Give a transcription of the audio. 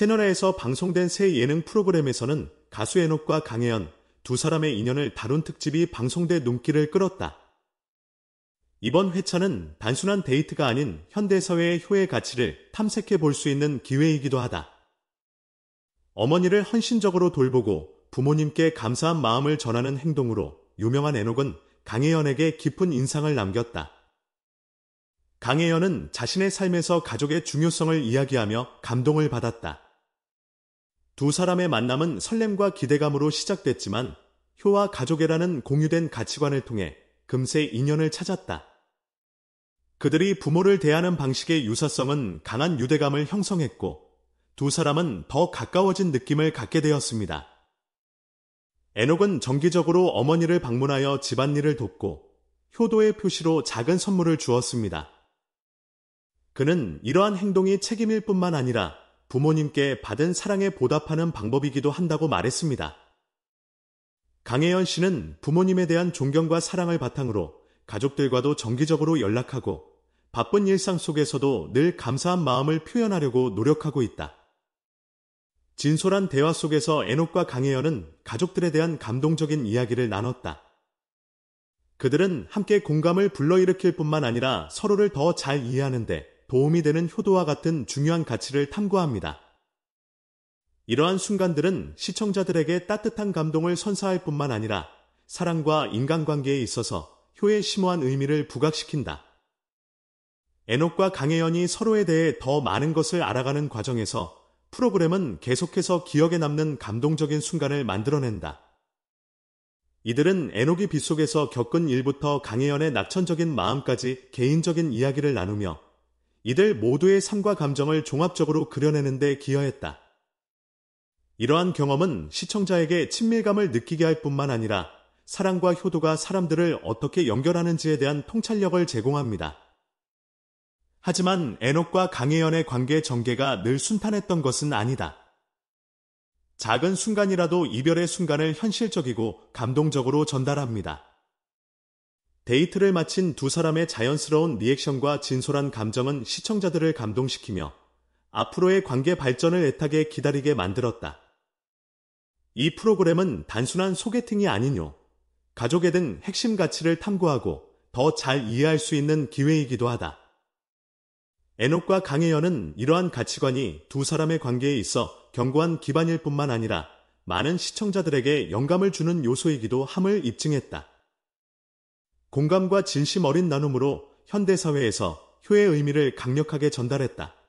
채널A에서 방송된 새 예능 프로그램에서는 가수 에녹과 강혜연 두 사람의 인연을 다룬 특집이 방송돼 눈길을 끌었다. 이번 회차는 단순한 데이트가 아닌 현대사회의 효의 가치를 탐색해 볼 수 있는 기회이기도 하다. 어머니를 헌신적으로 돌보고 부모님께 감사한 마음을 전하는 행동으로 유명한 에녹은 강혜연에게 깊은 인상을 남겼다. 강혜연은 자신의 삶에서 가족의 중요성을 이야기하며 감동을 받았다. 두 사람의 만남은 설렘과 기대감으로 시작됐지만 효와 가족애라는 공유된 가치관을 통해 금세 인연을 찾았다. 그들이 부모를 대하는 방식의 유사성은 강한 유대감을 형성했고 두 사람은 더 가까워진 느낌을 갖게 되었습니다. 에녹은 정기적으로 어머니를 방문하여 집안일을 돕고 효도의 표시로 작은 선물을 주었습니다. 그는 이러한 행동이 책임일 뿐만 아니라 부모님께 받은 사랑에 보답하는 방법이기도 한다고 말했습니다. 강혜연 씨는 부모님에 대한 존경과 사랑을 바탕으로 가족들과도 정기적으로 연락하고 바쁜 일상 속에서도 늘 감사한 마음을 표현하려고 노력하고 있다. 진솔한 대화 속에서 애녹과 강혜연은 가족들에 대한 감동적인 이야기를 나눴다. 그들은 함께 공감을 불러일으킬 뿐만 아니라 서로를 더 잘 이해하는데 도움이 되는 효도와 같은 중요한 가치를 탐구합니다. 이러한 순간들은 시청자들에게 따뜻한 감동을 선사할 뿐만 아니라 사랑과 인간관계에 있어서 효의 심오한 의미를 부각시킨다. 에녹과 강혜연이 서로에 대해 더 많은 것을 알아가는 과정에서 프로그램은 계속해서 기억에 남는 감동적인 순간을 만들어낸다. 이들은 에녹이 빗속에서 겪은 일부터 강혜연의 낙천적인 마음까지 개인적인 이야기를 나누며 이들 모두의 삶과 감정을 종합적으로 그려내는 데 기여했다. 이러한 경험은 시청자에게 친밀감을 느끼게 할 뿐만 아니라 사랑과 효도가 사람들을 어떻게 연결하는지에 대한 통찰력을 제공합니다. 하지만 에녹과 강혜연의 관계 전개가 늘 순탄했던 것은 아니다. 작은 순간이라도 이별의 순간을 현실적이고 감동적으로 전달합니다. 데이트를 마친 두 사람의 자연스러운 리액션과 진솔한 감정은 시청자들을 감동시키며 앞으로의 관계 발전을 애타게 기다리게 만들었다. 이 프로그램은 단순한 소개팅이 아니뇨. 가족에 든 핵심 가치를 탐구하고 더 잘 이해할 수 있는 기회이기도 하다. 에녹과 강혜연은 이러한 가치관이 두 사람의 관계에 있어 견고한 기반일 뿐만 아니라 많은 시청자들에게 영감을 주는 요소이기도 함을 입증했다. 공감과 진심 어린 나눔으로 현대사회에서 효의 의미를 강력하게 전달했다.